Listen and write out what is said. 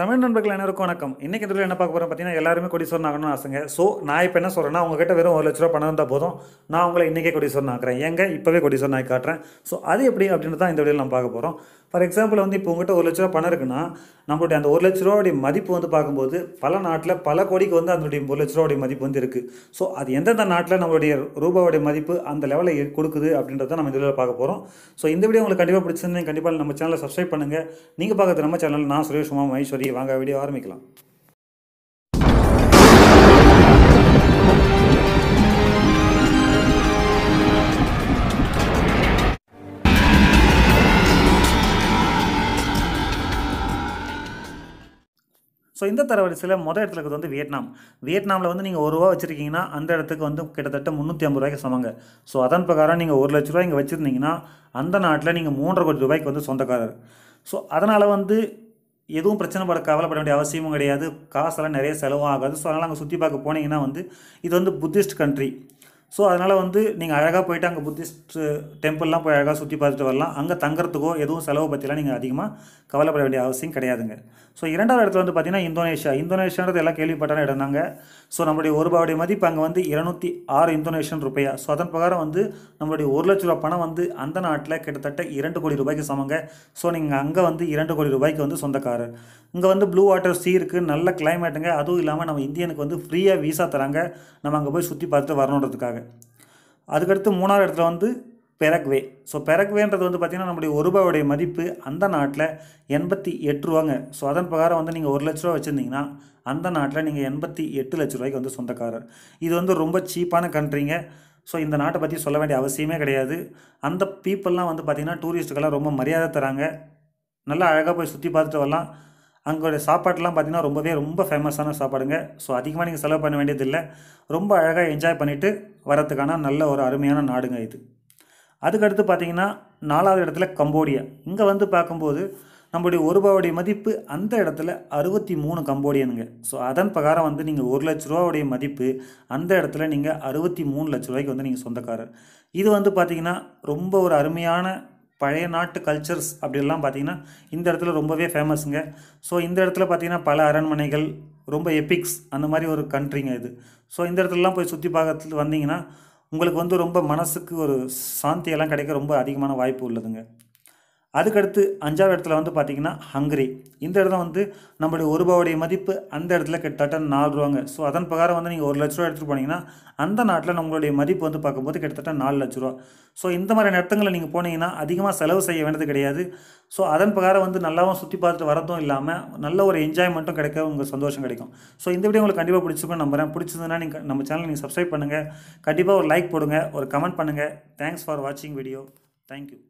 தமிழ் நண்பர்கள் அனைவருக்கும் வணக்கம் இன்னைக்கு இதில் என்ன பார்க்க போகிறோம் பார்த்தீங்கன்னா எல்லாருமே கொடிசோரன் ஆகணும்னு ஆசைங்க ஸோ நான் இப்போ என்ன சொல்கிறேன்னா உங்ககிட்ட வெறும் ஒரு லட்ச ரூபா பணம் இருந்தால் போதும் நான் உங்களை இன்றைக்கே கொடிசோரன் ஆக்குறேன் எங்கே இப்போவே கொடிசோரன் ஆகி காட்டுறேன் ஸோ அது எப்படி அப்படின்னு தான் இந்த வழியில் நான் பார்க்க போகிறோம் ஃபார் எக்ஸாம்பிள் வந்து இப்போ உங்கள்கிட்ட ஒரு லட்ச ரூபா பணம் இருக்குன்னா நம்மளுடைய அந்த ஒரு லட்ச ரூபாவுடைய மதிப்பு வந்து பார்க்கும்போது பல நாட்டில் பல கோடிக்கு வந்து அதனுடைய ஒரு லட்ச ரூபாவுடைய மதிப்பு வந்து இருக்குது ஸோ அது எந்தெந்த நாட்டில் நம்மளுடைய ரூபாவுடைய மதிப்பு அந்த லெவலில் கொடுக்குது அப்படின்றத நம்ம இந்த வீடியோவில் பார்க்க போகிறோம் ஸோ இந்த வீடியோ உங்களுக்கு கண்டிப்பாக பிடிச்சிருந்தேன் கண்டிப்பாக நம்ம சேனலை சப்ஸ்கிரைப் பண்ணுங்கள் நீங்கள் பார்க்குறது நம்ம சேனல் நான் சுரேஷ் சுமா மைஸ்வரி சரி வாங்க வீடியோ ஆரம்பிக்கலாம் ஸோ இந்த தரவரிசையில் மொதல் இடத்துல இருக்கிறது வந்து வியட்நாம் வியட்நாமில் வந்து நீங்கள் ஒரு ரூபா வச்சுருக்கீங்கன்னா அந்த இடத்துக்கு வந்து கிட்டத்தட்ட முந்நூற்றி ஐம்பது ரூபாய்க்கு சமங்க ஸோ அதன் பிரகாரம் நீங்கள் ஒரு லட்ச ரூபாய் இங்கே வச்சுருந்தீங்கன்னா அந்த நாட்டில் நீங்கள் மூன்றரை கோடி ரூபாய்க்கு வந்து சொந்தக்காரர் ஸோ அதனால் வந்து எதுவும் பிரச்சனை பட கவலைப்பட வேண்டிய அவசியமும் கிடையாது காசெல்லாம் நிறைய செலவாகாது ஆகாது ஸோ அதனால் அங்கே சுற்றி பார்க்க போனீங்கன்னா வந்து இது வந்து புத்திஸ்ட் கண்ட்ரி ஸோ அதனால் வந்து நீங்கள் அழகாக போயிட்டு அங்கே புத்திஸ்ட் டெம்பிள்லாம் போய் அழகாக சுற்றி பார்த்துட்டு வரலாம் அங்கே தங்குறதுக்கோ எதுவும் செலவு பற்றிலாம் நீங்கள் அதிகமாக கவலைப்பட வேண்டிய அவசியம் கிடையாதுங்க ஸோ இரண்டாவது இடத்துல வந்து பார்த்தீங்கன்னா இந்தோனேஷியா இந்தோனேஷியான்றது எல்லாம் கேள்விப்பட்டான இடம் தாங்க ஸோ நம்மளுடைய ஒரு பாவடி மதிப்பு அங்கே வந்து இருநூத்தி ஆறு இந்தோனேஷியன் ரூபாயா ஸோ அதன் பிரகாரம் வந்து நம்மளுடைய ஒரு லட்ச ரூபா பணம் வந்து அந்த நாட்டில் கிட்டத்தட்ட இரண்டு கோடி ரூபாய்க்கு சமங்க ஸோ நீங்கள் அங்கே வந்து இரண்டு கோடி ரூபாய்க்கு வந்து சொந்தக்காரர் இங்கே வந்து ப்ளூ வாட்டர் சீ இருக்குது நல்ல கிளைமேட்டுங்க அதுவும் இல்லாமல் நம்ம இந்தியனுக்கு வந்து ஃப்ரீயாக வீசா தராங்க நம்ம அங்கே போய் சுற்றி பார்த்து வரணுன்றதுக்காக அதுக்கடுத்து மூணாவது இடத்துல வந்து பெரக்வே ஸோ பெரக்வேன்றது வந்து பார்த்திங்கன்னா நம்மளுடைய ஒரு ரூபாயுடைய மதிப்பு அந்த நாட்டில் எண்பத்தி எட்டு ரூபாங்க ஸோ அதன் பிரகாரம் வந்து நீங்கள் ஒரு லட்ச ரூபா வச்சுருந்தீங்கன்னா அந்த நாட்டில் நீங்கள் எண்பத்தி எட்டு லட்ச ரூபாய்க்கு வந்து சொந்தக்காரர் இது வந்து ரொம்ப சீப்பான கண்ட்ரிங்க ஸோ இந்த நாட்டை பற்றி சொல்ல வேண்டிய அவசியமே கிடையாது அந்த பீப்புளெலாம் வந்து பார்த்திங்கன்னா டூரிஸ்ட்டுக்கெல்லாம் ரொம்ப மரியாதை தராங்க நல்லா அழகாக போய் சுற்றி பார்த்துட்டு வரலாம் அங்களுடைய சாப்பாட்டெலாம் பார்த்திங்கன்னா ரொம்பவே ரொம்ப ஃபேமஸான சாப்பாடுங்க ஸோ அதிகமாக நீங்கள் செலவு பண்ண வேண்டியதில்லை ரொம்ப அழகாக என்ஜாய் பண்ணிவிட்டு வரத்துக்கான நல்ல ஒரு அருமையான நாடுங்க இது அதுக்கடுத்து பார்த்திங்கன்னா நாலாவது இடத்துல கம்போடியா இங்கே வந்து பார்க்கும்போது நம்மளுடைய ஒரு ரூபாவுடைய மதிப்பு அந்த இடத்துல அறுபத்தி மூணு கம்போடியனுங்க ஸோ அதன் பிரகாரம் வந்து நீங்கள் ஒரு லட்ச ரூபாவுடைய மதிப்பு அந்த இடத்துல நீங்கள் அறுபத்தி மூணு லட்ச ரூபாய்க்கு வந்து நீங்கள் சொந்தக்காரர் இது வந்து பார்த்திங்கன்னா ரொம்ப ஒரு அருமையான பழைய நாட்டு கல்ச்சர்ஸ் அப்படிலாம் பார்த்திங்கன்னா இந்த இடத்துல ரொம்பவே ஃபேமஸுங்க ஸோ இந்த இடத்துல பார்த்திங்கன்னா பல அரண்மனைகள் ரொம்ப எபிக்ஸ் அந்த மாதிரி ஒரு கண்ட்ரிங்க இது ஸோ இந்த இடத்துலலாம் போய் சுற்றி பார்க்கறதுக்கு வந்தீங்கன்னா உங்களுக்கு வந்து ரொம்ப மனசுக்கு ஒரு சாந்தியெல்லாம் கிடைக்க ரொம்ப அதிகமான வாய்ப்பு உள்ளதுங்க அதுக்கடுத்து அஞ்சாவது இடத்துல வந்து பார்த்திங்கன்னா ஹங்கரி இந்த இடம் வந்து நம்மளுடைய ஒரு ரூபாவுடைய மதிப்பு அந்த இடத்துல கிட்டத்தட்ட நாலு ரூபாங்க ஸோ அதன் பிரகாரம் வந்து நீங்கள் ஒரு லட்ச ரூபா எடுத்துகிட்டு போனீங்கன்னா அந்த நாட்டில் நம்மளுடைய மதிப்பு வந்து பார்க்கும்போது கிட்டத்தட்ட நாலு லட்ச ரூபா ஸோ இந்த மாதிரி இடத்துங்களில் நீங்கள் போனீங்கன்னா அதிகமாக செலவு செய்ய வேண்டியது கிடையாது ஸோ அதன் பிரகாரம் வந்து நல்லாவும் சுற்றி பார்த்துட்டு வரதும் இல்லாமல் நல்ல ஒரு என்ஜாய்மெண்ட்டும் கிடைக்க உங்களுக்கு சந்தோஷம் கிடைக்கும் ஸோ இந்த வீடியோ உங்களுக்கு கண்டிப்பாக பிடிச்சிருக்கும் நம்புகிறேன் பிடிச்சதுன்னா நீங்கள் நம்ம சேனல் நீங்கள் சப்ஸ்கிரைப் பண்ணுங்கள் கண்டிப்பாக ஒரு லைக் போடுங்க ஒரு கமெண்ட் பண்ணுங்கள் தேங்க்ஸ் ஃபார் வாட்சிங் வீடியோ தேங்க்யூ